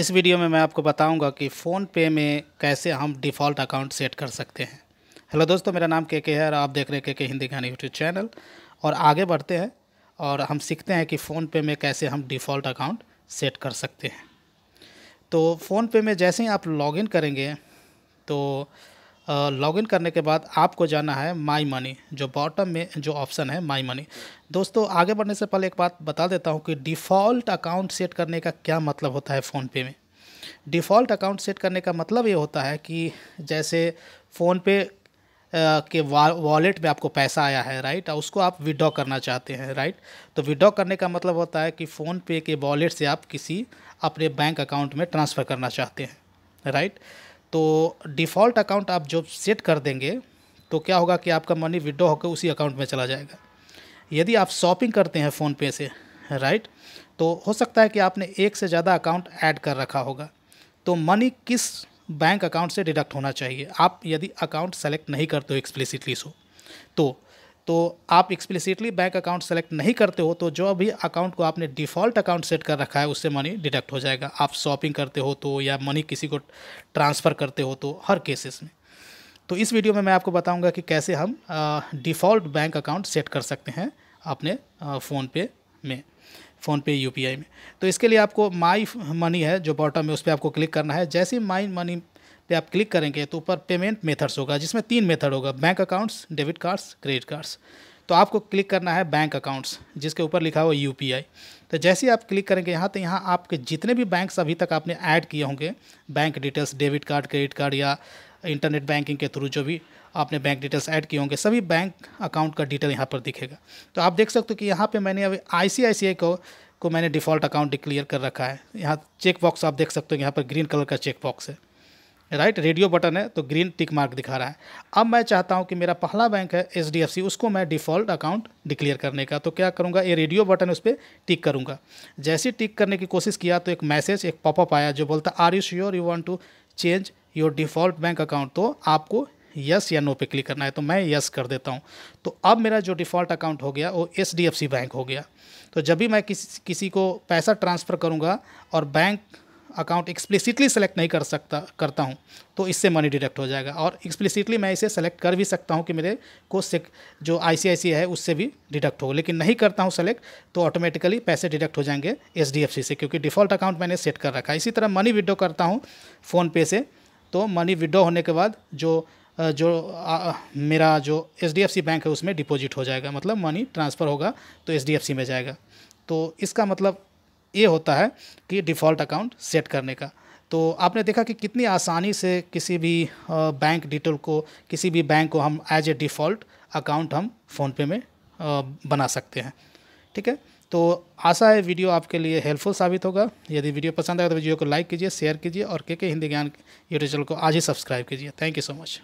इस वीडियो में मैं आपको बताऊंगा कि फ़ोन पे में कैसे हम डिफ़ॉल्ट अकाउंट सेट कर सकते हैं हेलो दोस्तों मेरा नाम के के है और आप देख रहे हैं के के हिंदी कहानी यूट्यूब चैनल और आगे बढ़ते हैं और हम सीखते हैं कि फ़ोन पे में कैसे हम डिफ़ॉल्ट अकाउंट सेट कर सकते हैं तो फ़ोन पे में जैसे ही आप लॉगिन करेंगे तो लॉगिन करने के बाद आपको जाना है माई मनी जो बॉटम में जो ऑप्शन है माई मनी दोस्तों आगे बढ़ने से पहले एक बात बता देता हूँ कि डिफ़ॉल्ट अकाउंट सेट करने का क्या मतलब होता है फ़ोनपे में डिफ़ॉल्ट अकाउंट सेट करने का मतलब ये होता है कि जैसे फ़ोनपे के वॉलेट में आपको पैसा आया है राइट और उसको आप विड्रॉ करना चाहते हैं राइट तो विड्रॉ करने का मतलब होता है कि फ़ोन पे के वॉलेट से आप किसी अपने बैंक अकाउंट में ट्रांसफ़र करना चाहते हैं राइट तो डिफ़ॉल्ट अकाउंट आप जो सेट कर देंगे तो क्या होगा कि आपका मनी विड्रॉ होकर उसी अकाउंट में चला जाएगा यदि आप शॉपिंग करते हैं फ़ोनपे से राइट तो हो सकता है कि आपने एक से ज़्यादा अकाउंट ऐड कर रखा होगा तो मनी किस बैंक अकाउंट से डिडक्ट होना चाहिए आप यदि अकाउंट सेलेक्ट नहीं करते हो एक्सप्लिसिटली सो तो तो आप एक्सप्लिसिटली बैंक अकाउंट सेलेक्ट नहीं करते हो तो जो भी अकाउंट को आपने डिफ़ॉल्ट अकाउंट सेट कर रखा है उससे मनी डिडक्ट हो जाएगा आप शॉपिंग करते हो तो या मनी किसी को ट्रांसफ़र करते हो तो हर केसेस में तो इस वीडियो में मैं आपको बताऊंगा कि कैसे हम डिफ़ॉल्ट बैंक अकाउंट सेट कर सकते हैं अपने फ़ोनपे में फ़ोन पे यू में तो इसके लिए आपको माई मनी है जो बॉटम में उस पर आपको क्लिक करना है जैसे माई मनी पे आप क्लिक करेंगे तो ऊपर पेमेंट मेथड्स होगा जिसमें तीन मेथड होगा bank accounts debit cards credit cards तो आपको क्लिक करना है बैंक अकाउंट्स जिसके ऊपर लिखा हुआ यू तो जैसे ही आप क्लिक करेंगे यहाँ तो यहाँ आपके जितने भी बैंक्स अभी तक आपने ऐड किए होंगे bank details debit card credit card या इंटरनेट बैंकिंग के थ्रू जो भी आपने बैंक डिटेल्स ऐड किए होंगे सभी बैंक अकाउंट का डिटेल यहाँ पर दिखेगा तो आप देख सकते हो कि यहाँ पे मैंने अभी आई को को मैंने डिफ़ॉल्ट अकाउंट डिक्लेयर कर रखा है यहाँ चेक बॉक्स आप देख सकते हो यहाँ पर ग्रीन कलर का चेक बॉक्स है राइट रेडियो बटन है तो ग्रीन टिक मार्क दिखा रहा है अब मैं चाहता हूँ कि मेरा पहला बैंक है एच डी एफ़ सी उसको मैं डिफ़ॉल्ट अकाउंट डिक्लेयर करने का तो क्या करूँगा ये रेडियो बटन उस पर टिक करूँगा जैसे टिक करने की कोशिश किया तो एक मैसेज एक पॉपअप आया जो बोलता are you sure you want to change your default bank account तो आपको यस या नो पे क्लिक करना है तो मैं यस कर देता हूँ तो अब मेरा जो डिफ़ॉल्ट अकाउंट हो गया वो H D F C bank हो गया तो जब भी मैं किसी किसी को पैसा ट्रांसफ़र करूँगा और बैंक अकाउंट एक्सप्लिसिटली सेलेक्ट नहीं कर सकता करता हूँ तो इससे मनी डिडक्ट हो जाएगा और एक्सप्लिसिटली मैं इसे सेलेक्ट कर भी सकता हूँ कि मेरे को से जो आई है उससे भी डिडक्ट हो लेकिन नहीं करता हूँ सेलेक्ट तो ऑटोमेटिकली पैसे डिडक्ट हो जाएंगे एच से क्योंकि डिफ़ॉल्ट अकाउंट मैंने सेट कर रखा है इसी तरह मनी विड्रॉ करता हूँ फ़ोनपे से तो मनी विड्रॉ होने के बाद जो जो आ, मेरा जो एच बैंक है उसमें डिपॉजिट हो जाएगा मतलब मनी ट्रांसफ़र होगा तो एच में जाएगा तो इसका मतलब ये होता है कि डिफ़ॉल्ट अकाउंट सेट करने का तो आपने देखा कि कितनी आसानी से किसी भी बैंक डिटेल को किसी भी बैंक को हम एज ए डिफ़ॉल्ट अकाउंट हम फ़ोनपे में बना सकते हैं ठीक है तो आशा है वीडियो आपके लिए हेल्पफुल साबित होगा यदि वीडियो पसंद आएगा तो वीडियो को लाइक कीजिए शेयर कीजिए और के के हिंदी ज्ञान यूट्यूब चैनल को आज ही सब्सक्राइब कीजिए थैंक यू सो मच